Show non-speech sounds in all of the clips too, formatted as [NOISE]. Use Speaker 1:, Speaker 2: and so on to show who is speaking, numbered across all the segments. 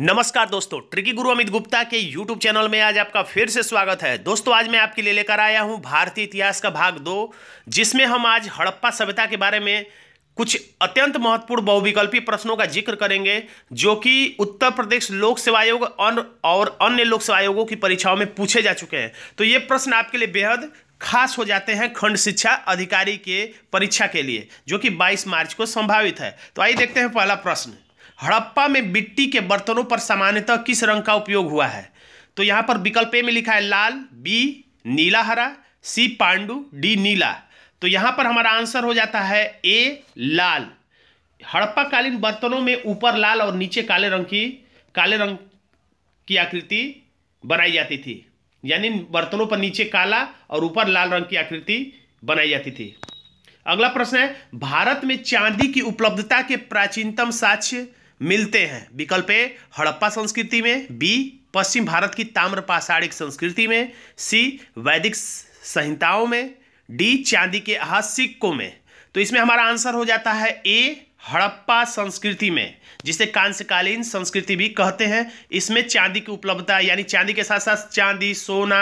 Speaker 1: नमस्कार दोस्तों ट्रिकी गुरु अमित गुप्ता के YouTube चैनल में आज आपका फिर से स्वागत है दोस्तों आज मैं आपके लिए लेकर आया हूं भारतीय इतिहास का भाग दो जिसमें हम आज हड़प्पा सभ्यता के बारे में कुछ अत्यंत महत्वपूर्ण बहुविकल्पी प्रश्नों का जिक्र करेंगे जो कि उत्तर प्रदेश लोक सेवा आयोग और अन्य लोक सेवा आयोगों की परीक्षाओं में पूछे जा चुके हैं तो ये प्रश्न आपके लिए बेहद खास हो जाते हैं खंड शिक्षा अधिकारी के परीक्षा के लिए जो कि 22 मार्च को संभावित है तो आइए देखते हैं पहला प्रश्न हड़प्पा में मिट्टी के बर्तनों पर सामान्यतः किस रंग का उपयोग हुआ है तो यहाँ पर विकल्प ए में लिखा है लाल बी नीला हरा सी पांडु डी नीला तो यहाँ पर हमारा आंसर हो जाता है ए लाल हड़प्पाकालीन बर्तनों में ऊपर लाल और नीचे काले रंग की काले रंग की आकृति बनाई जाती थी यानी बर्तनों पर नीचे काला और ऊपर लाल रंग की आकृति बनाई जाती थी अगला प्रश्न है भारत में चांदी की उपलब्धता के प्राचीनतम साक्ष्य मिलते हैं विकल्प ए हड़प्पा संस्कृति में बी पश्चिम भारत की ताम्रपाषाणिक संस्कृति में सी वैदिक संहिताओं में डी चांदी के अहा सिक्कों में तो इसमें हमारा आंसर हो जाता है ए हड़प्पा संस्कृति में जिसे कांस्यकालीन संस्कृति भी कहते हैं इसमें चांदी की उपलब्धता यानी चांदी के साथ साथ चांदी सोना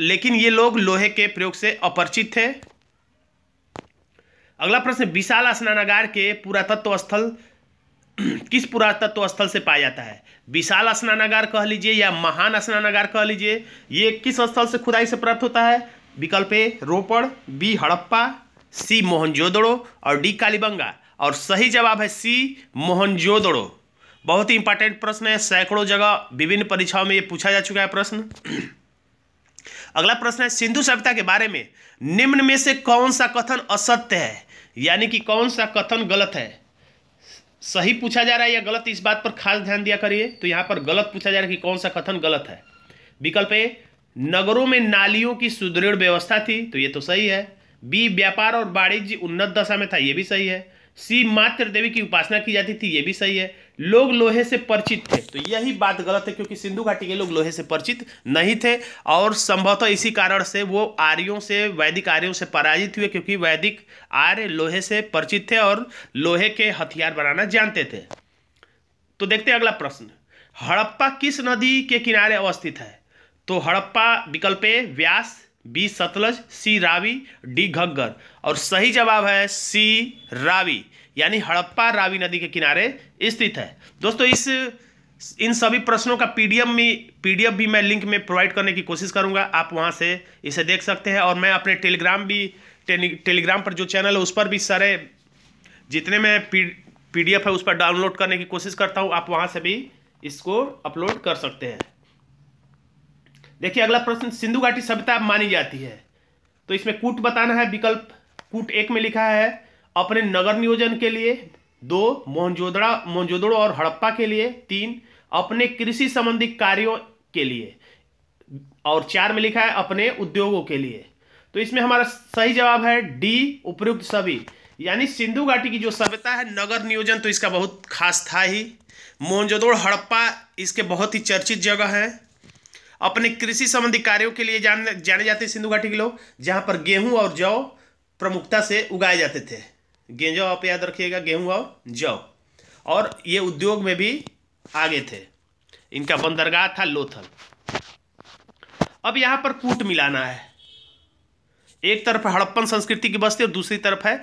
Speaker 1: लेकिन ये लोग लोहे के प्रयोग से अपरिचित थे अगला प्रश्न विशाल स्नानागार के पुरातत्व स्थल [CLEARS THROAT] किस पुरातत्व स्थल से पाया जाता है विशाल स्नानागार कह लीजिए या महान स्नानागार कह लीजिए ये किस स्थल से खुदाई से प्राप्त होता है विकल्प A Ropar B Harappa C Mohenjodaro और डी कालीबंगा और सही जवाब है सी मोहनजोदड़ो बहुत ही इंपॉर्टेंट प्रश्न है सैकड़ों जगह विभिन्न परीक्षाओं में ये पूछा जा चुका है प्रश्न [CLEARS THROAT] अगला प्रश्न है सिंधु सभ्यता के बारे में निम्न में से कौन सा कथन असत्य है यानी कि कौन सा कथन गलत है सही पूछा जा रहा है या गलत इस बात पर खास ध्यान दिया करिए तो यहां पर गलत पूछा जा रहा है कि कौन सा कथन गलत है विकल्प ए नगरों में नालियों की सुदृढ़ व्यवस्था थी तो ये तो सही है बी व्यापार और वाणिज्य उन्नत दशा में था ये भी सही है शिव मात्र देवी की उपासना की जाती थी ये भी सही है लोग लोहे से परिचित थे तो यही बात गलत है क्योंकि सिंधु घाटी के लोग लोहे से परिचित नहीं थे और संभवतः इसी कारण से वो आर्यों से वैदिक आर्यों से पराजित हुए क्योंकि वैदिक आर्य लोहे से परिचित थे और लोहे के हथियार बनाना जानते थे तो देखते हैं अगला प्रश्न हड़प्पा किस नदी के किनारे अवस्थित है तो हड़प्पा विकल्प A Beas B Sutlej C Ravi D Ghaggar और सही जवाब है सी रावी यानी हड़प्पा रावी नदी के किनारे स्थित है दोस्तों इस इन सभी प्रश्नों का पीडीएफ डी पीडीएफ भी मैं लिंक में प्रोवाइड करने की कोशिश करूंगा आप वहां से इसे देख सकते हैं और मैं अपने टेलीग्राम भी टे, टेलीग्राम पर जो चैनल है उस पर भी सारे जितने मैं पीडीएफ है उस पर डाउनलोड करने की कोशिश करता हूं आप वहां से भी इसको अपलोड कर सकते हैं देखिए अगला प्रश्न सिंधु घाटी सभ्यता मानी जाती है तो इसमें कूट बताना है विकल्प कूट एक में लिखा है अपने नगर नियोजन के लिए दो मोहनजोदड़ा मोहनजोदड़ो और हड़प्पा के लिए तीन अपने कृषि संबंधी कार्यों के लिए और चार में लिखा है अपने उद्योगों के लिए तो इसमें हमारा सही जवाब है डी उपयुक्त सभी यानी सिंधु घाटी की जो सभ्यता है नगर नियोजन तो इसका बहुत खास था ही मोहनजोदड़ो हड़प्पा इसके बहुत ही चर्चित जगह है अपने कृषि संबंधी कार्यों के लिए जान जाने जाते सिंधु घाटी के लोग जहाँ पर गेहूं और जौ प्रमुखता से उगाए जाते थे गेंजौ आप याद रखिएगा गेहूं और जौ और ये उद्योग में भी आगे थे इनका बंदरगाह था लोथल अब यहाँ पर कूट मिलाना है एक तरफ हड़प्पन संस्कृति की बस्ती और दूसरी तरफ है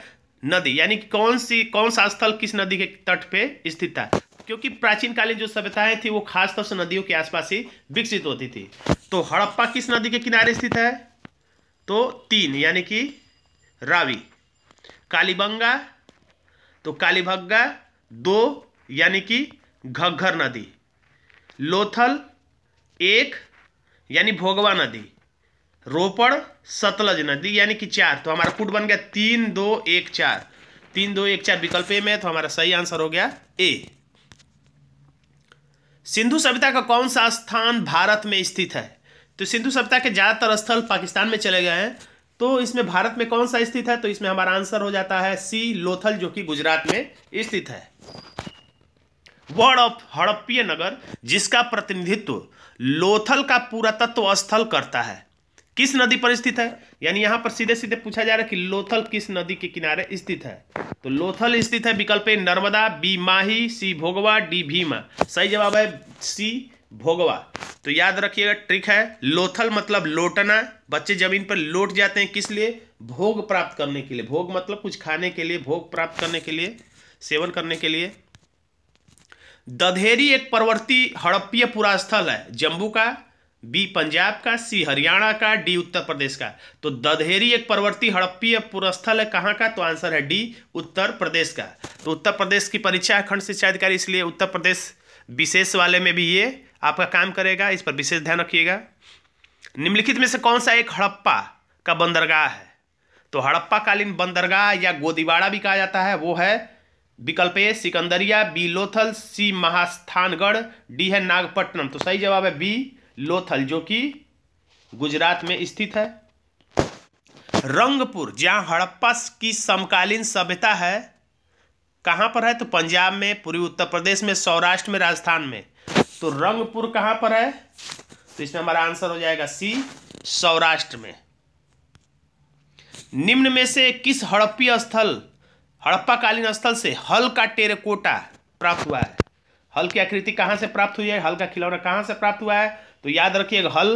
Speaker 1: नदी यानी कि कौन सी कौन सा स्थल किस नदी के तट पे स्थित था क्योंकि प्राचीन कालीन जो सभ्यताएं थी वो खासतौर से नदियों के आसपास ही विकसित होती थी तो हड़प्पा किस नदी के किनारे स्थित है तो तीन यानी कि रावी कालीबंगा तो कालीभग्गा दो यानी कि घग्घर नदी लोथल एक यानी भोगवा नदी रोपड़ सतलज नदी यानी कि चार तो हमारा पुट बन गया तीन दो एक चार तीन दो एक चार विकल्प ए में तो हमारा सही आंसर हो गया ए सिंधु सभ्यता का कौन सा स्थान भारत में स्थित है तो सिंधु सभ्यता के ज़्यादातर स्थल पाकिस्तान में चले गए हैं तो इसमें भारत में कौन सा स्थित है तो इसमें हमारा आंसर हो जाता है सी लोथल जो कि गुजरात में स्थित है वर्ड ऑफ हड़प्पीय नगर जिसका प्रतिनिधित्व लोथल का पुरातत्व स्थल करता है किस नदी पर स्थित है यानी यहां पर सीधे सीधे पूछा जा रहा है कि लोथल किस नदी के किनारे स्थित है तो लोथल स्थित है विकल्प A Narmada B Mahi C Bhogava D Bhima सही जवाब है सी भोगवा तो याद रखिएगा ट्रिक है लोथल मतलब लोटना बच्चे जमीन पर लोट जाते हैं किस लिए भोग प्राप्त करने के लिए भोग मतलब कुछ खाने के लिए भोग प्राप्त करने के लिए सेवन करने के लिए दधेरी एक पर्वती हड़प्पीय पुरास्थल है जम्मू का बी पंजाब का सी हरियाणा का डी उत्तर प्रदेश का तो दधेरी एक पर्वती हड़प्पी पुरस्थल है कहाँ का तो आंसर है डी उत्तर प्रदेश का तो उत्तर प्रदेश की परीक्षा है खंड शिक्षा अधिकारी इसलिए उत्तर प्रदेश विशेष वाले में भी ये आपका काम करेगा इस पर विशेष ध्यान रखिएगा निम्नलिखित में से कौन सा एक हड़प्पा का बंदरगाह है तो हड़प्पाकालीन बंदरगाह या गोदीवाड़ा भी कहा जाता है वो है विकल्प ए सिकंदरिया B Lothal C Mahasthangarh D है नागपट्टनम तो सही जवाब है बी लोथल जो कि गुजरात में स्थित है रंगपुर जहाँ हड़प्पा की समकालीन सभ्यता है कहाँ पर है तो पंजाब में पूर्वी उत्तर प्रदेश में सौराष्ट्र में राजस्थान में तो रंगपुर कहाँ पर है तो इसमें हमारा आंसर हो जाएगा सी सौराष्ट्र में निम्न में से किस हड़प्पी स्थल हड़प्पाकालीन स्थल से हल का टेरकोटा प्राप्त हुआ है हल की आकृति कहाँ से प्राप्त हुई है हल का खिलौना कहाँ से प्राप्त हुआ है तो याद रखिएगा हल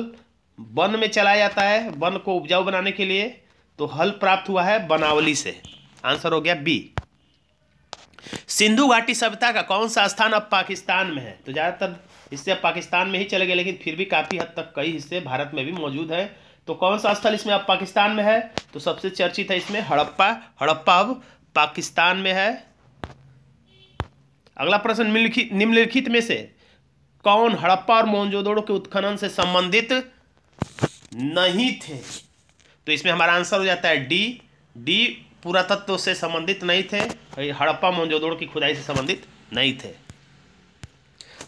Speaker 1: वन में चलाया जाता है वन को उपजाऊ बनाने के लिए तो हल प्राप्त हुआ है बनावली से आंसर हो गया बी सिंधु घाटी सभ्यता का कौन सा स्थान अब पाकिस्तान में है तो ज़्यादातर हिस्से पाकिस्तान में ही चले गए लेकिन फिर भी काफ़ी हद तक कई हिस्से भारत में भी मौजूद है तो कौन सा स्थल इसमें अब पाकिस्तान में है तो सबसे चर्चित है इसमें हड़प्पा हड़प्पा अब पाकिस्तान में है अगला प्रश्न निम्नलिखित में से कौन हड़प्पा और मोहनजोदड़ो के उत्खनन से संबंधित नहीं थे तो इसमें हमारा आंसर हो जाता है डी डी पुरातत्व से संबंधित नहीं थे हड़प्पा मोहनजोदड़ो की खुदाई से संबंधित नहीं थे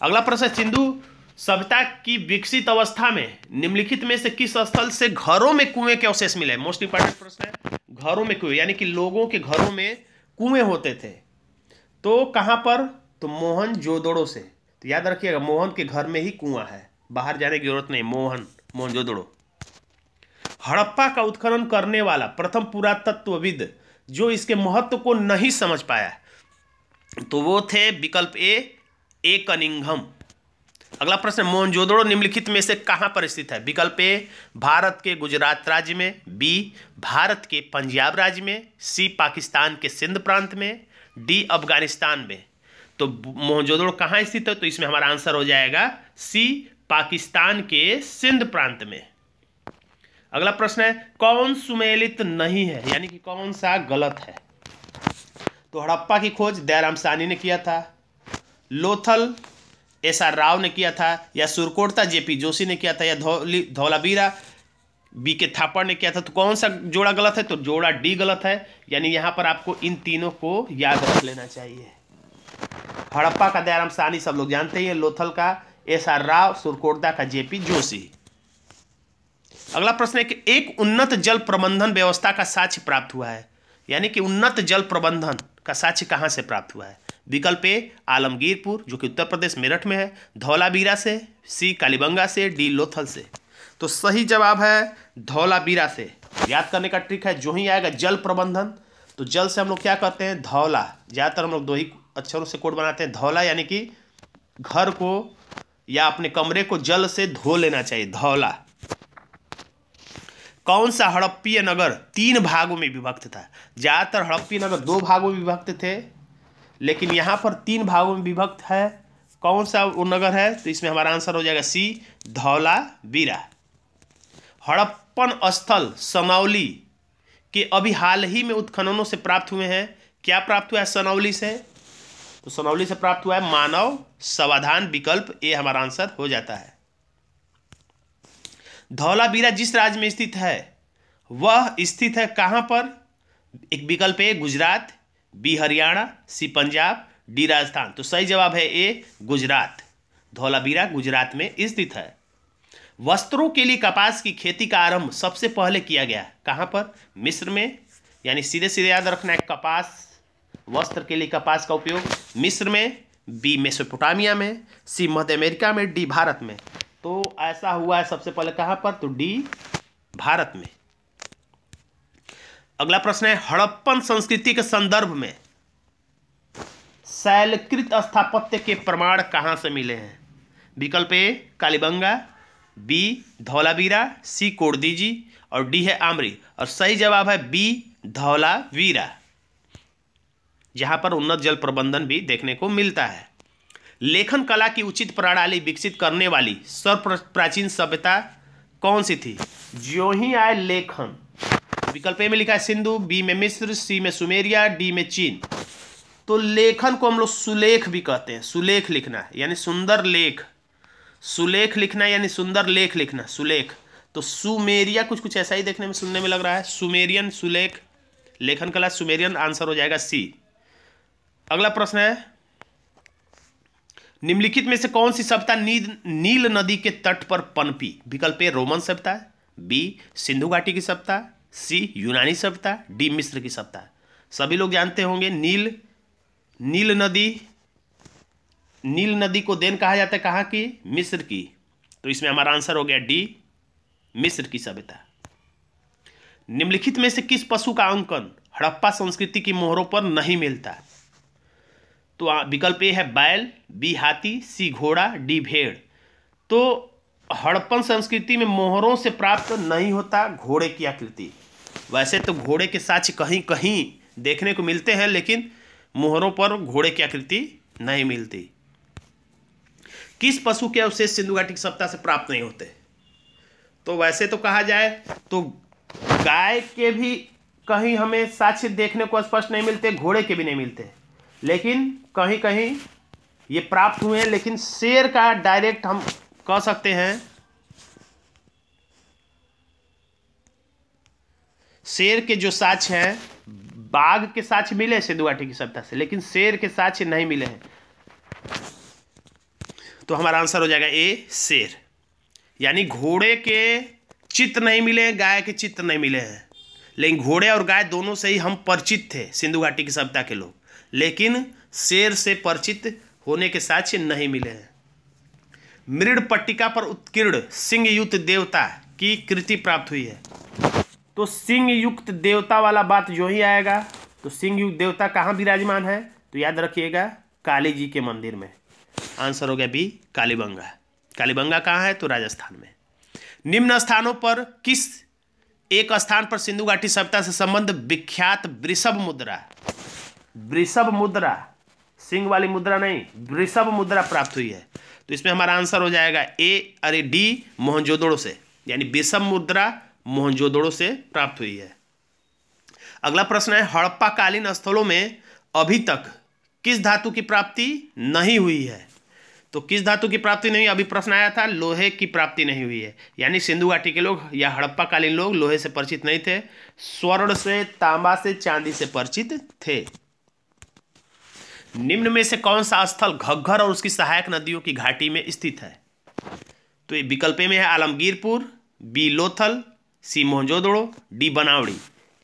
Speaker 1: अगला प्रश्न सिंधु सभ्यता की विकसित अवस्था में निम्नलिखित में से किस स्थल से घरों में कुएं के अवशेष मिले मोस्ट इंपॉर्टेंट प्रश्न है घरों में कुएं यानी कि लोगों के घरों में कुएं होते थे तो कहां पर तो मोहन जोदड़ो से तो याद रखिएगा मोहन के घर में ही कुआं है बाहर जाने की जरूरत नहीं मोहन मोहन जोदड़ो हड़प्पा का उत्खनन करने वाला प्रथम पुरातत्वविद जो इसके महत्व को नहीं समझ पाया तो वो थे विकल्प ए ए कनिंगम अगला प्रश्न मोहनजोदड़ो निम्नलिखित में से कहाँ पर स्थित है विकल्प ए भारत के गुजरात राज्य में बी भारत के पंजाब राज्य में सी पाकिस्तान के सिंध प्रांत में डी अफगानिस्तान में तो मोहनजोदड़ो कहाँ स्थित है तो इसमें हमारा आंसर हो जाएगा सी पाकिस्तान के सिंध प्रांत में अगला प्रश्न है कौन सुमेलित नहीं है यानी कि कौन सा गलत है तो हड़प्पा की खोज दयाराम सानी ने किया था लोथल एस आर राव ने किया था या सुरकोटता जेपी जोशी ने किया था या धौली धौलाबीरा बी के थापड़ ने किया था तो कौन सा जोड़ा गलत है तो जोड़ा डी गलत है यानी यहाँ पर आपको इन तीनों को याद रख लेना चाहिए हड़प्पा का दयाराम सानी सब लोग जानते हैं लोथल का एस आर राव सुरकोटदा का जेपी जोशी अगला प्रश्न है कि एक उन्नत जल प्रबंधन व्यवस्था का साक्ष्य प्राप्त हुआ है यानी कि उन्नत जल प्रबंधन का साक्ष्य कहाँ से प्राप्त हुआ है विकल्प ए आलमगीरपुर जो कि उत्तर प्रदेश मेरठ में है धौलाबीरा से सी कालीबंगा से डी लोथल से तो सही जवाब है धौलाबीरा से याद करने का ट्रिक है जो ही आएगा जल प्रबंधन तो जल से हम लोग क्या करते हैं धौला ज़्यादातर हम लोग दो ही अक्षरों से कोड बनाते हैं धौला यानी कि घर को या अपने कमरे को जल से धो लेना चाहिए धौला कौन सा हड़प्पीय नगर तीन भागों में विभक्त था ज़्यादातर हड़प्पीय नगर दो भागों में विभक्त थे लेकिन यहाँ पर तीन भागों में विभक्त है कौन सा वो नगर है तो इसमें हमारा आंसर हो जाएगा सी धौला बीरा हड़प्पन स्थल सनौली के अभी हाल ही में उत्खननों से प्राप्त हुए हैं क्या प्राप्त हुआ है सनौली से तो समावली से प्राप्त हुआ है मानव समाधान विकल्प ये हमारा आंसर हो जाता है बीरा जिस राज्य में स्थित है वह स्थित है कहां पर एक विकल्प है Gujarat B Haryana C Punjab D Rajasthan तो सही जवाब है ए गुजरात बीरा गुजरात में स्थित है वस्त्रों के लिए कपास की खेती का आरंभ सबसे पहले किया गया कहां पर मिस्र में यानी सीधे सीधे याद रखना है कपास वस्त्र के लिए कपास का उपयोग मिस्र में बी मेसोपोटामिया में सी मध्य अमेरिका में डी भारत में तो ऐसा हुआ है सबसे पहले कहां पर तो डी भारत में अगला प्रश्न है हड़प्पन संस्कृति के संदर्भ में शैलकृत स्थापत्य के प्रमाण कहां से मिले हैं विकल्प A Kalibanga B Dholavira C Kotdiji और डी है आमरी और सही जवाब है बी धौलावीरा जहाँ पर उन्नत जल प्रबंधन भी देखने को मिलता है लेखन कला की उचित प्रणाली विकसित करने वाली सर्व प्राचीन सभ्यता कौन सी थी जो ही आए लेखन विकल्प ए में लिखा है सिंधु बी में मिस्र सी में सुमेरिया डी में चीन तो लेखन को हम लोग सुलेख भी कहते हैं सुलेख लिखना यानी सुंदर लेख सुलेख लिखना यानी सुंदर लेख लिखना सुलेख तो सुमेरिया कुछ कुछ ऐसा ही देखने में सुनने में लग रहा है सुमेरियन सुलेख लेखन कला सुमेरियन आंसर हो जाएगा सी अगला प्रश्न है निम्नलिखित में से कौन सी सभ्यता नी, नील नदी के तट पर पनपी विकल्प ए रोमन सभ्यता बी सिंधु घाटी की सभ्यता सी यूनानी सभ्यता डी मिस्र की सभ्यता सभी लोग जानते होंगे नील नील नदी नील नदी को देन कहा जाता है कहाँ की मिस्र की तो इसमें हमारा आंसर हो गया डी मिस्र की सभ्यता निम्नलिखित में से किस पशु का अंकन हड़प्पा संस्कृति की मोहरों पर नहीं मिलता तो विकल्प ए है बैल बी हाथी सी घोड़ा डी भेड़ तो हड़प्पन संस्कृति में मोहरों से प्राप्त नहीं होता घोड़े की आकृति वैसे तो घोड़े के साक्ष कहीं कहीं देखने को मिलते हैं लेकिन मोहरों पर घोड़े की आकृति नहीं मिलती किस पशु के अवशेष सिंधु घाटी सप्ताह से प्राप्त नहीं होते तो वैसे तो कहा जाए तो गाय के भी कहीं हमें साक्ष्य देखने को स्पष्ट नहीं मिलते घोड़े के भी नहीं मिलते लेकिन कहीं कहीं ये प्राप्त हुए हैं लेकिन शेर का डायरेक्ट हम कह सकते हैं शेर के जो साक्ष हैं बाघ के साक्ष मिले हैं घाटी की सभ्यता से लेकिन शेर के साक्ष नहीं मिले हैं तो हमारा आंसर हो जाएगा ए शेर यानी घोड़े के चित्र नहीं मिले हैं गाय के चित्र नहीं मिले हैं लेकिन घोड़े और गाय दोनों से ही हम परिचित थे सिंधु घाटी की सभ्यता के लोग लेकिन शेर से परिचित होने के साक्ष्य नहीं मिले हैं मृड पट्टिका पर उत्कीर्ण सिंह युक्त देवता की कृति प्राप्त हुई है तो सिंह युक्त देवता वाला बात जो ही आएगा तो सिंह युक्त देवता कहाँ विराजमान है तो याद रखिएगा काली जी के मंदिर में आंसर हो गया बी कालीबंगा कालीबंगा कहाँ है तो राजस्थान में निम्न स्थानों पर किस एक स्थान पर सिंधु घाटी सभ्यता से संबंध विख्यात वृषभ मुद्रा वृषभ मुद्रा सिंह वाली मुद्रा नहीं वृषभ मुद्रा प्राप्त हुई है तो इसमें हमारा आंसर हो जाएगा ए अरे डी मोहनजोदड़ो से यानी विषम मुद्रा मोहनजोदड़ो से प्राप्त हुई है अगला प्रश्न है हड़प्पाकालीन स्थलों में अभी तक किस धातु की प्राप्ति नहीं हुई है तो किस धातु की प्राप्ति नहीं अभी प्रश्न आया था लोहे की प्राप्ति नहीं हुई है यानी सिंधु घाटी के लोग या हड़प्पाकालीन लोग लोहे से परिचित नहीं थे स्वर्ण से तांबा से चांदी से परिचित थे निम्न में से कौन सा स्थल घग्घर और उसकी सहायक नदियों की घाटी में स्थित है तो ये विकल्प में है Alamgirpur B Lothal C Mohenjodaro D Banawali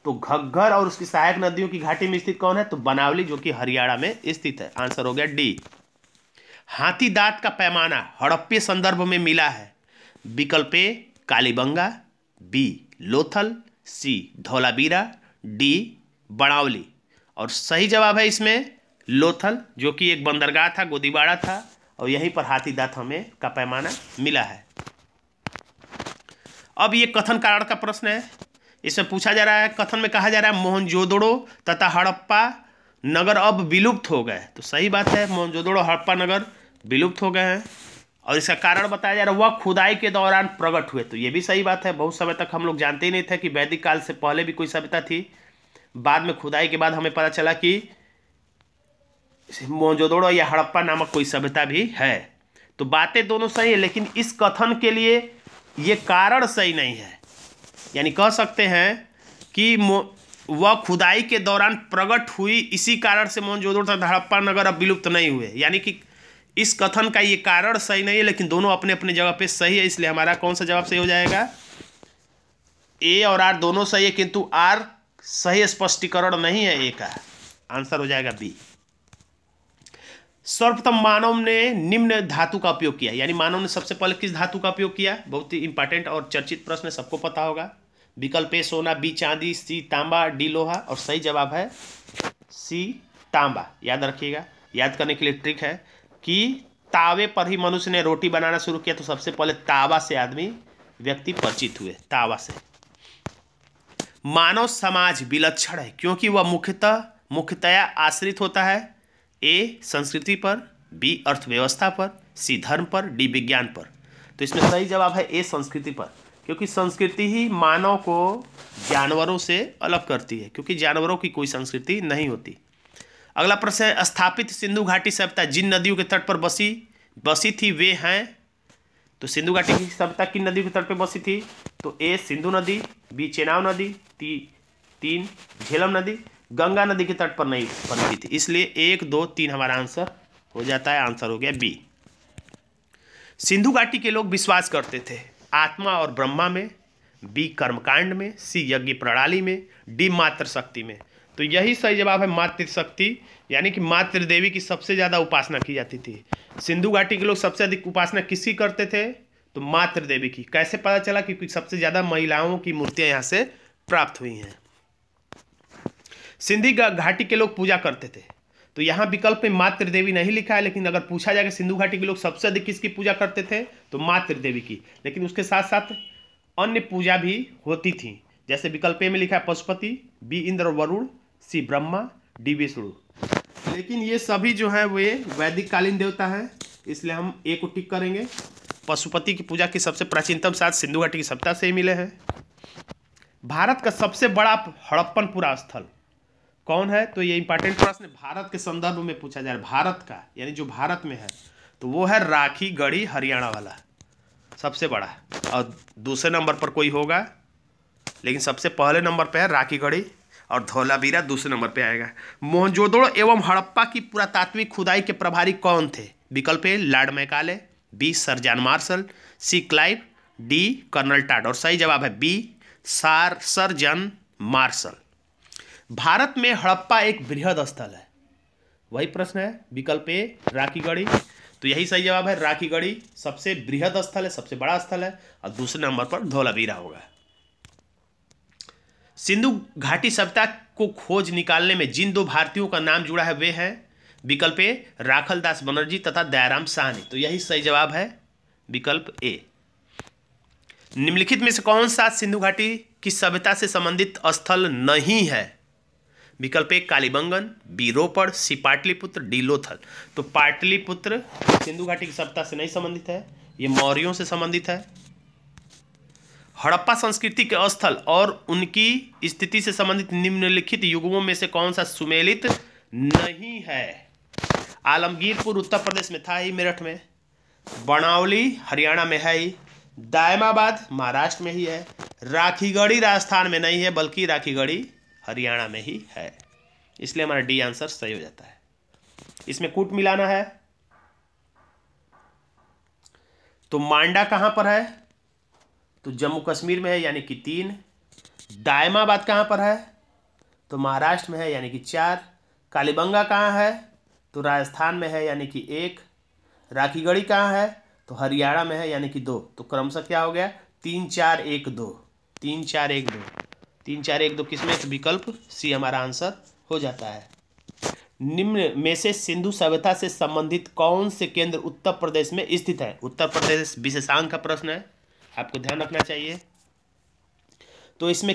Speaker 1: तो घग्घर और उसकी सहायक नदियों की घाटी में स्थित कौन है तो बनावली जो कि हरियाणा में स्थित है आंसर हो गया डी हाथी दांत का पैमाना हड़प्पे संदर्भ में मिला है विकल्प A Kalibanga B Lothal C Dholavira D Banawali और सही जवाब है इसमें लोथल जो कि एक बंदरगाह था गोदीवाड़ा था और यहीं पर हाथी दांत हमें का पैमाना मिला है अब ये कथन कारण का प्रश्न है इसमें पूछा जा रहा है कथन में कहा जा रहा है मोहनजोदड़ो तथा हड़प्पा नगर अब विलुप्त हो गए तो सही बात है मोहनजोदड़ो हड़प्पा नगर विलुप्त हो गए हैं और इसका कारण बताया जा रहा है वह खुदाई के दौरान प्रकट हुए तो ये भी सही बात है बहुत समय तक हम लोग जानते ही नहीं थे कि वैदिक काल से पहले भी कोई सभ्यता थी बाद में खुदाई के बाद हमें पता चला कि मोजोदोड़ो या हड़प्पा नामक कोई सभ्यता भी है तो बातें दोनों सही है लेकिन इस कथन के लिए ये कारण सही नहीं है यानी कह सकते हैं कि वह खुदाई के दौरान प्रकट हुई इसी कारण से मोहनजोदड़ो तथा हड़प्पा नगर अब विलुप्त नहीं हुए यानी कि इस कथन का ये कारण सही नहीं है लेकिन दोनों अपने अपने जगह पे सही है इसलिए हमारा कौन सा जवाब सही हो जाएगा ए और आर दोनों सही है किंतु आर सही स्पष्टीकरण नहीं है ए का आंसर हो जाएगा बी सर्वप्रथम मानव ने निम्न धातु का उपयोग किया यानी मानव ने सबसे पहले किस धातु का उपयोग किया बहुत ही इंपॉर्टेंट और चर्चित प्रश्न सबको पता होगा विकल्प ए सोना बी चांदी सी तांबा डी लोहा और सही जवाब है सी तांबा याद रखिएगा याद करने के लिए ट्रिक है कि तावे पर ही मनुष्य ने रोटी बनाना शुरू किया तो सबसे पहले तावा से आदमी व्यक्ति परिचित हुए तावा से मानव समाज विलक्षण है क्योंकि वह मुख्यतः मुख्यतया आश्रित होता है ए संस्कृति पर बी अर्थव्यवस्था पर सी धर्म पर डी विज्ञान पर तो इसमें सही जवाब है ए संस्कृति पर क्योंकि संस्कृति ही मानव को जानवरों से अलग करती है क्योंकि जानवरों की कोई संस्कृति नहीं होती अगला प्रश्न है स्थापित सिंधु घाटी सभ्यता जिन नदियों के तट पर बसी बसी थी वे हैं तो सिंधु घाटी की सभ्यता किन नदियों के तट पर बसी थी तो ए सिंधु नदी बी चेनाव नदी ती तीन झेलम नदी गंगा नदी के तट पर नहीं बनती थी इसलिए एक दो तीन हमारा आंसर हो जाता है आंसर हो गया बी सिंधु घाटी के लोग विश्वास करते थे आत्मा और ब्रह्मा में बी कर्मकांड में सी यज्ञ प्रणाली में डी मातृ शक्ति में तो यही सही जवाब है मातृशक्ति यानी कि मातृदेवी की सबसे ज़्यादा उपासना की जाती थी सिंधु घाटी के लोग सबसे अधिक उपासना किसकी करते थे तो मातृदेवी की कैसे पता चला क्योंकि सबसे ज़्यादा महिलाओं की मूर्तियाँ यहाँ से प्राप्त हुई हैं सिंधी घाटी के लोग पूजा करते थे तो यहाँ विकल्प में मातृ देवी नहीं लिखा है लेकिन अगर पूछा जाए कि सिंधु घाटी के लोग सबसे अधिक किसकी पूजा करते थे तो मातृ देवी की लेकिन उसके साथ साथ अन्य पूजा भी होती थी जैसे विकल्प में लिखा है Pashupati B Indra Varun C Brahma D Vishnu लेकिन ये सभी जो हैं वे वैदिक कालीन देवता हैं इसलिए हम एक को टिक करेंगे पशुपति की पूजा की सबसे प्राचीनतम साथ सिंधु घाटी की सभ्यता से ही मिले हैं भारत का सबसे बड़ा हड़प्पनपुरा स्थल कौन है तो ये इंपॉर्टेंट प्रश्न भारत के संदर्भ में पूछा जा रहा है भारत का यानी जो भारत में है तो वो है राखी गढ़ी हरियाणा वाला सबसे बड़ा और दूसरे नंबर पर कोई होगा लेकिन सबसे पहले नंबर पर है राखी गढ़ी और धौलावीरा दूसरे नंबर पर आएगा मोहनजोदड़ो एवं हड़प्पा की पुरातात्विक खुदाई के प्रभारी कौन थे विकल्प है Lord Macaulay B Sir John Marshall C Clive D Colonel Tod और सही जवाब है बी सार सरजन मार्शल भारत में हड़प्पा एक बृहद स्थल है वही प्रश्न है विकल्प ए राखी गढ़ी तो यही सही जवाब है राखी गढ़ी सबसे बृहद स्थल है सबसे बड़ा स्थल है और दूसरे नंबर पर धोलावीरा होगा सिंधु घाटी सभ्यता को खोज निकालने में जिन दो भारतीयों का नाम जुड़ा है वे हैं विकल्प ए राखल दास बनर्जी तथा दयाराम साहनी तो यही सही जवाब है विकल्प ए निम्नलिखित में से कौन सा सिंधु घाटी की सभ्यता से संबंधित स्थल नहीं है विकल्प एक Kalibangan B Ropar C Pataliputra D Lothal तो पाटलिपुत्र सिंधु घाटी की सभ्यता से नहीं संबंधित है ये मौर्यों से संबंधित है हड़प्पा संस्कृति के स्थल और उनकी स्थिति से संबंधित निम्नलिखित युगों में से कौन सा सुमेलित नहीं है आलमगीरपुर उत्तर प्रदेश में था ही मेरठ में बनावली हरियाणा में है ही दायमाबाद महाराष्ट्र में ही है राखीगढ़ी राजस्थान में नहीं है बल्कि राखीगढ़ी हरियाणा में ही है इसलिए हमारा डी आंसर सही हो जाता है इसमें कूट मिलाना है तो मांडा कहाँ पर है तो जम्मू कश्मीर में है यानी कि तीन दायमाबाद कहाँ पर है तो महाराष्ट्र में है यानी कि चार कालीबंगा कहाँ है तो राजस्थान में है यानी कि एक राखीगढ़ी कहाँ है तो हरियाणा में है यानी कि दो तो क्रमशः क्या हो गया तीन चार एक दो तीन चार एक दो तीन चार एक दो किसमें तो विकल्प सी हमारा आंसर हो जाता है निम्न में से सिंधु सभ्यता से संबंधित कौन से केंद्र उत्तर प्रदेश में स्थित है उत्तर प्रदेश विशेषांक का प्रश्न है आपको ध्यान रखना चाहिए तो इसमें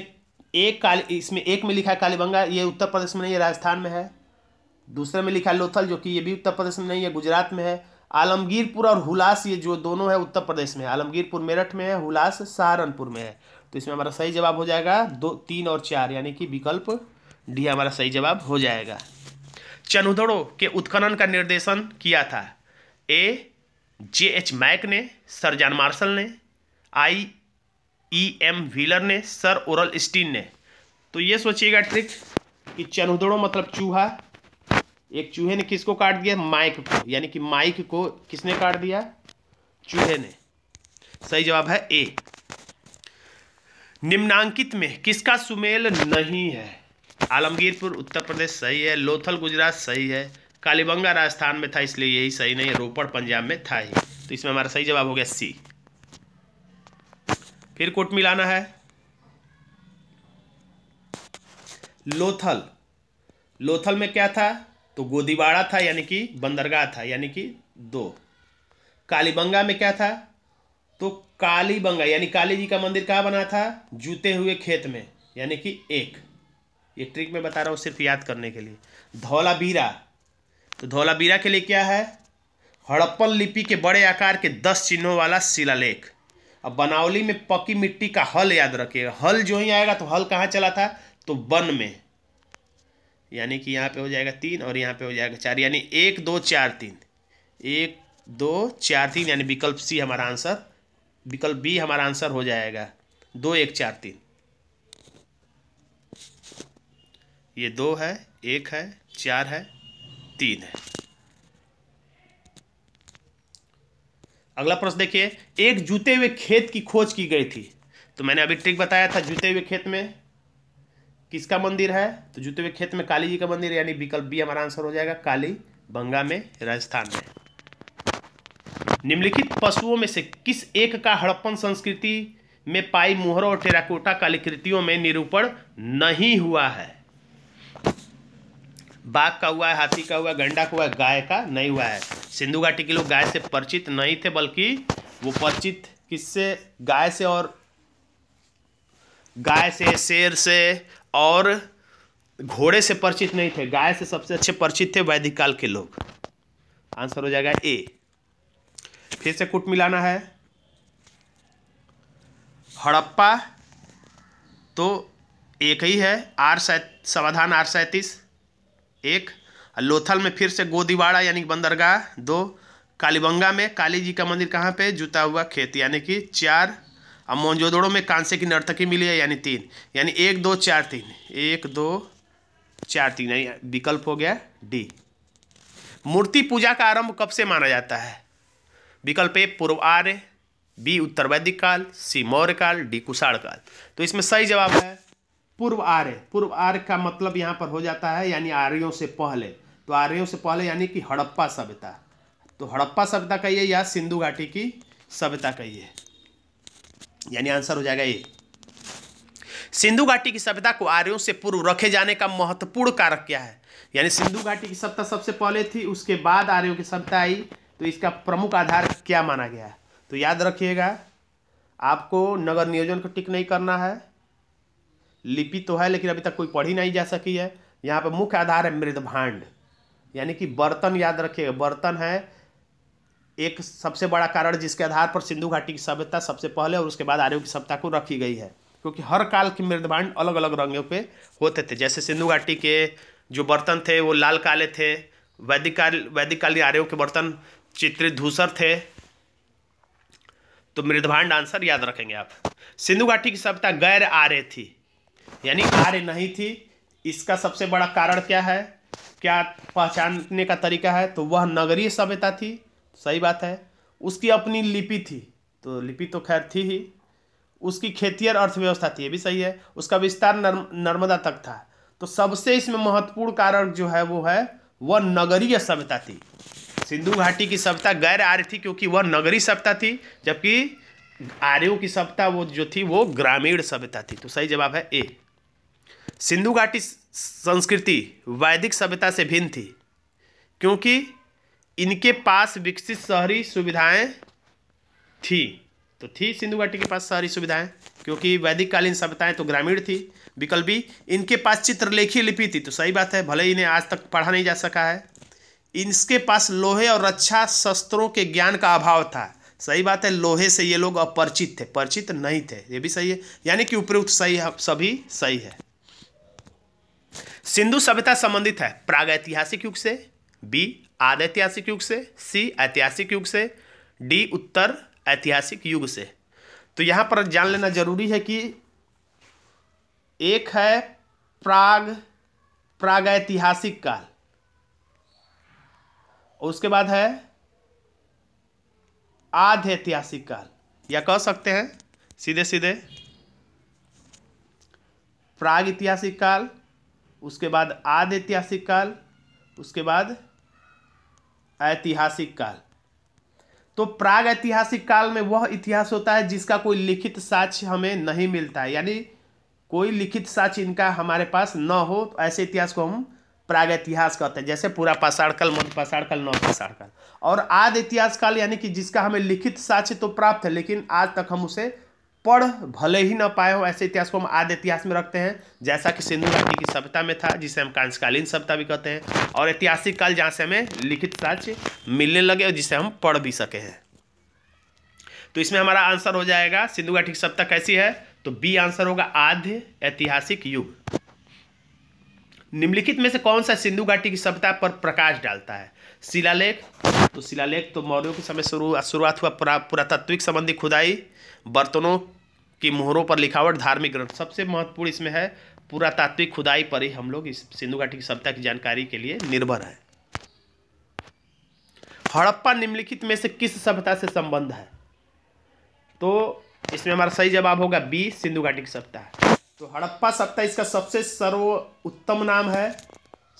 Speaker 1: एक काली इसमें एक में लिखा है कालीबंगा ये उत्तर प्रदेश में नहीं है राजस्थान में है दूसरे में लिखा है लोथल जो कि ये भी उत्तर प्रदेश में नहीं है गुजरात में है आलमगीरपुर और हुलास ये जो दोनों है उत्तर प्रदेश में है आलमगीरपुर मेरठ में है हुलास सहारनपुर में है तो इसमें हमारा सही जवाब हो जाएगा दो तीन और चार यानी कि विकल्प डी हमारा सही जवाब हो जाएगा चनुदड़ो के उत्खनन का निर्देशन किया था ए जे एच मैक ने सर जॉन मार्शल ने आई ई एम व्हीलर ने सर ओरल स्टीन ने तो ये सोचिएगा ट्रिक कि चनुदड़ो मतलब चूहा एक चूहे ने किसको काट दिया माइक को यानी कि माइक को किसने काट दिया चूहे ने सही जवाब है ए निम्नांकित में किसका सुमेल नहीं है आलमगीरपुर उत्तर प्रदेश सही है लोथल गुजरात सही है कालीबंगा राजस्थान में था इसलिए यही सही नहीं है रोपड़ पंजाब में था ही तो इसमें हमारा सही जवाब हो गया सी फिर कोट मिलाना है लोथल लोथल में क्या था तो गोदीवाड़ा था यानी कि बंदरगाह था यानी कि दो कालीबंगा में क्या था तो काली बंगा यानी काली जी का मंदिर कहाँ बना था जूते हुए खेत में यानी कि एक ये ट्रिक मैं बता रहा हूँ सिर्फ याद करने के लिए धौलाबीरा तो धौलाबीरा के लिए क्या है हड़प्पन लिपि के बड़े आकार के दस चिन्हों वाला शिलालेख अब बनावली में पकी मिट्टी का हल याद रखिएगा हल जो ही आएगा तो हल कहाँ चला था तो वन में यानी कि यहाँ पे हो जाएगा तीन और यहाँ पे हो जाएगा चार यानी एक दो चार तीन एक दो चार तीन यानी विकल्प सी हमारा आंसर विकल्प बी हमारा आंसर हो जाएगा दो एक चार तीन ये दो है एक है चार है तीन है अगला प्रश्न देखिए एक जूते हुए खेत की खोज की गई थी तो मैंने अभी ट्रिक बताया था जूते हुए खेत में किसका मंदिर है तो जूते हुए खेत में काली जी का मंदिर यानी विकल्प बी हमारा आंसर हो जाएगा काली बंगा में राजस्थान में निम्नलिखित पशुओं में से किस एक का हड़प्पन संस्कृति में पाई मुहरों और टेराकोटा कालीकृतियों में निरूपण नहीं हुआ है बाघ का हुआ है हाथी का हुआ है गंडा का हुआ है गाय का नहीं हुआ है सिंधु घाटी के लोग गाय से परिचित नहीं थे बल्कि वो परिचित किससे गाय से और गाय से शेर से और घोड़े से परिचित नहीं थे गाय से सबसे अच्छे परिचित थे वैदिक काल के लोग आंसर हो जाएगा ए फिर से कुट मिलाना है हड़प्पा तो एक ही है आर सै समाधान आर सैंतीस एक लोथल में फिर से गोदीवाड़ा यानी बंदरगाह दो कालीबंगा में काली जी का मंदिर कहाँ पे जुता हुआ खेत यानी कि चार और मोहनजोदड़ो में कांसे की नर्तकी मिली है यानी तीन यानी एक दो चार तीन एक दो चार तीन यानी विकल्प हो गया डी मूर्ति पूजा का आरंभ कब से माना जाता है विकल्प ए पूर्व आर्य बी उत्तर वैदिक काल सी मौर्य काल डी कुषाण काल तो इसमें सही जवाब है पूर्व आर्य पूर्व आर्य का मतलब यहाँ पर हो जाता है यानी आर्यों से पहले तो आर्यों से पहले यानी कि हड़प्पा सभ्यता तो हड़प्पा सभ्यता कहिए या सिंधु घाटी की सभ्यता कहिए यानी आंसर हो जाएगा ये सिंधु घाटी की सभ्यता को आर्यों से पूर्व रखे जाने का महत्वपूर्ण कारक क्या है यानी सिंधु घाटी की सभ्यता सबसे पहले थी उसके बाद आर्यों की सभ्यता आई तो इसका प्रमुख आधार क्या माना गया है तो याद रखिएगा आपको नगर नियोजन को टिक नहीं करना है लिपि तो है लेकिन अभी तक कोई पढ़ी नहीं जा सकी है यहाँ पर मुख्य आधार है मृदभांड यानी कि बर्तन याद रखिएगा बर्तन है एक सबसे बड़ा कारण जिसके आधार पर सिंधु घाटी की सभ्यता सबसे पहले और उसके बाद आर्यों की सभ्यता को रखी गई है क्योंकि हर काल के मृदभांड अलग अलग रंगों पे होते थे जैसे सिंधु घाटी के जो बर्तन थे वो लाल काले थे वैदिक काल वैदिक काली आर्यों के बर्तन चित्रित धूसर थे तो मृदभांड आंसर याद रखेंगे आप सिंधु घाटी की सभ्यता गैर आर्य थी यानी आर्य नहीं थी इसका सबसे बड़ा कारण क्या है क्या पहचानने का तरीका है तो वह नगरीय सभ्यता थी सही बात है उसकी अपनी लिपि थी तो लिपि तो खैर थी ही उसकी और अर्थव्यवस्था थी ये भी सही है उसका विस्तार नर्म नर्मदा तक था तो सबसे इसमें महत्वपूर्ण कारण जो है वो है वह नगरीय सभ्यता थी सिंधु घाटी की सभ्यता गैर आर्य थी क्योंकि वह नगरी सभ्यता थी जबकि आर्यों की सभ्यता वो जो थी वो ग्रामीण सभ्यता थी तो सही जवाब है ए सिंधु घाटी संस्कृति वैदिक सभ्यता से भिन्न थी क्योंकि इनके पास विकसित शहरी सुविधाएं थी तो थी सिंधु घाटी के पास शहरी सुविधाएं क्योंकि वैदिक कालीन सभ्यताएं तो ग्रामीण थी विकल्प इनके पास चित्रलेखी लिपि थी तो सही बात है भले ही इन्हें आज तक पढ़ा नहीं जा सका है इनके पास लोहे और रक्षा अच्छा शस्त्रों के ज्ञान का अभाव था सही बात है लोहे से ये लोग अपरिचित थे परिचित नहीं थे ये भी सही है यानी कि उपयुक्त सही है सभी सही है सिंधु सभ्यता संबंधित है प्राग ऐतिहासिक युग से बी आद ऐतिहासिक युग से सी ऐतिहासिक युग से डी उत्तर ऐतिहासिक युग से तो यहां पर जान लेना जरूरी है कि एक है प्राग प्राग ऐतिहासिक काल उसके बाद है आध ऐतिहासिक काल या कह सकते हैं सीधे सीधे प्राग ऐतिहासिक काल उसके बाद आध ऐतिहासिक काल उसके बाद ऐतिहासिक काल तो प्राग ऐतिहासिक काल में वह इतिहास होता है जिसका कोई लिखित साक्ष्य हमें नहीं मिलता है यानी कोई लिखित साक्ष्य इनका हमारे पास न हो तो ऐसे इतिहास को हम प्राग इतिहास कहते हैं जैसे पूरा पाषाण मध्य पाषाण नव नौ पाषाण और आदि इतिहास काल यानी कि जिसका हमें लिखित साक्ष्य तो प्राप्त है लेकिन आज तक हम उसे पढ़ भले ही ना पाए हो ऐसे इतिहास को हम आदि इतिहास में रखते हैं जैसा कि सिंधु घाटी की सभ्यता में था जिसे हम कांशकालीन सभ्यता भी कहते हैं और ऐतिहासिक काल जहाँ से हमें लिखित साक्ष्य मिलने लगे और जिसे हम पढ़ भी सके हैं तो इसमें हमारा आंसर हो जाएगा सिंधु घाटी की सभ्यता कैसी है तो बी आंसर होगा आद्य ऐतिहासिक युग निम्नलिखित में से कौन सा सिंधु घाटी की सभ्यता पर प्रकाश डालता है शिलालेख तो शिलालेख तो मौर्यों के समय शुरू शुरुआत हुआ पुरातात्विक संबंधी खुदाई बर्तनों की मोहरों पर लिखावट धार्मिक ग्रंथ सबसे महत्वपूर्ण इसमें है पुरातात्विक खुदाई पर ही हम लोग इस सिंधु घाटी की सभ्यता की जानकारी के लिए निर्भर है हड़प्पा निम्नलिखित में से किस सभ्यता से संबंध है तो इसमें हमारा सही जवाब होगा बी सिंधु घाटी की सभ्यता तो हड़प्पा सप्ताह इसका सबसे सर्व उत्तम नाम है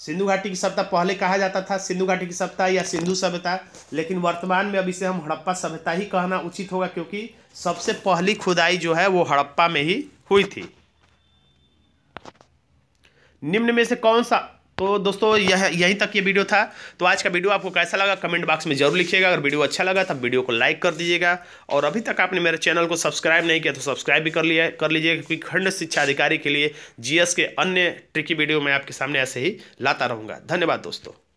Speaker 1: सिंधु घाटी की सभ्यता पहले कहा जाता था सिंधु घाटी की सभ्यता या सिंधु सभ्यता लेकिन वर्तमान में अभी से हम हड़प्पा सभ्यता ही कहना उचित होगा क्योंकि सबसे पहली खुदाई जो है वो हड़प्पा में ही हुई थी निम्न में से कौन सा तो दोस्तों यह यहीं तक ये वीडियो था तो आज का वीडियो आपको कैसा लगा कमेंट बॉक्स में जरूर लिखिएगा अगर वीडियो अच्छा लगा तब वीडियो को लाइक कर दीजिएगा और अभी तक आपने मेरे चैनल को सब्सक्राइब नहीं किया तो सब्सक्राइब भी कर लिया कर लीजिएगा क्योंकि खंड शिक्षा अधिकारी के लिए जीएस के अन्य ट्रिकी वीडियो मैं आपके सामने ऐसे ही लाता रहूँगा धन्यवाद दोस्तों